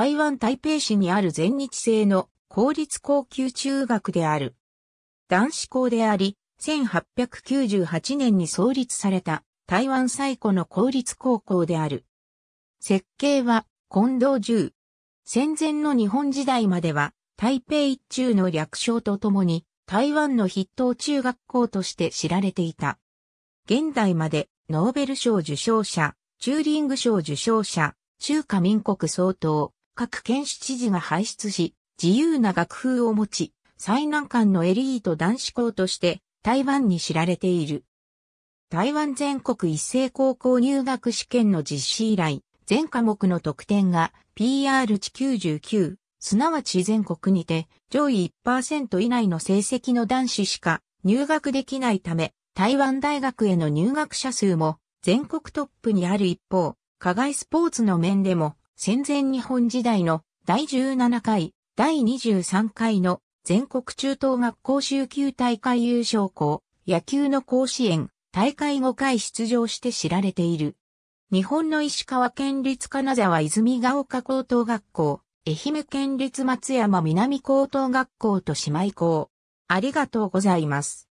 台湾台北市にある全日制の公立高級中学である。男子校であり、1898年に創立された台湾最古の公立高校である。設計は近藤十。戦前の日本時代までは台北一中の略称とともに台湾の筆頭中学校として知られていた。現代までノーベル賞受賞者、チューリング賞受賞者、中華民国総統、各県市知事が輩出し、自由な学風を持ち、最難関のエリート男子校として台湾に知られている。台湾全国一斉高校入学試験の実施以来、全科目の得点が PR 値99、すなわち全国にて上位1%以内の成績の男子しか入学できないため、台湾大学への入学者数も全国トップにある一方、課外スポーツの面でも戦前日本時代の第17回、第23回の全国中等学校週級大会優勝校、野球の甲子園、大会5回出場して知られている。日本の石川県立金沢泉ヶ丘高等学校、愛媛県立松山南高等学校と姉妹校。ありがとうございます。